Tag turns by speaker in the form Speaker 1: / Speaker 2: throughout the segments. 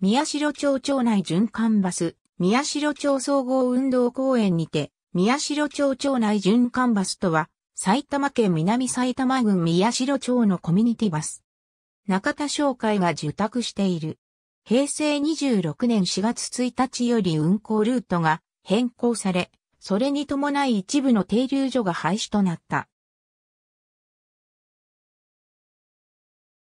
Speaker 1: 宮代町町内循環バス、宮代町総合運動公園にて、宮代町町内循環バスとは、埼玉県南埼玉郡宮代町のコミュニティバス。中田商会が受託している。平成26年4月1日より運行ルートが変更され、それに伴い一部の停留所が廃止となっ
Speaker 2: た。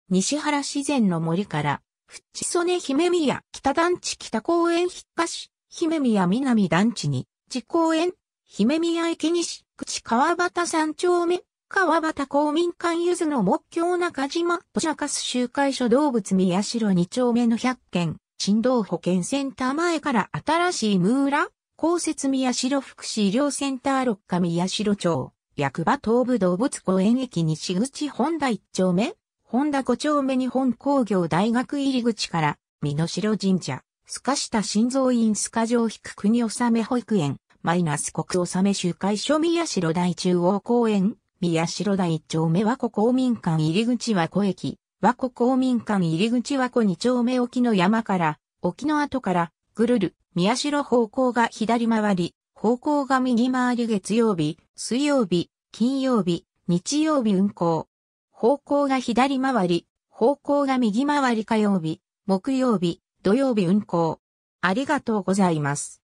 Speaker 2: 西原自然の
Speaker 1: 森からフッチソネ姫宮北団地北公園引っし、姫宮南団地に、地公園、姫宮駅西、口川端三丁目、川端公民館ゆずの木橋中島、土砂カス集会所動物宮代二丁目の百軒、振動保健センター前から新しいムーラ、公設宮代福祉医療センター六課宮代町、役場東部動物公園駅西口本田一丁目、本田5丁目日本工業大学入り口から、美濃城神社、須賀下心臓院須賀城引く国納め保育園、マイナス国納め集会所宮城大中央公園、宮城大1丁目和子公民館入り口和子駅、和子公民館入り口和子2丁目沖の山から、沖の後から、ぐるる、宮城方向が左回り、方向が右回り月曜日、水曜日、金曜日、日曜日運行。方向が左回り、方向が右回り火曜日、木曜日、土曜日運行。ありがとうございます。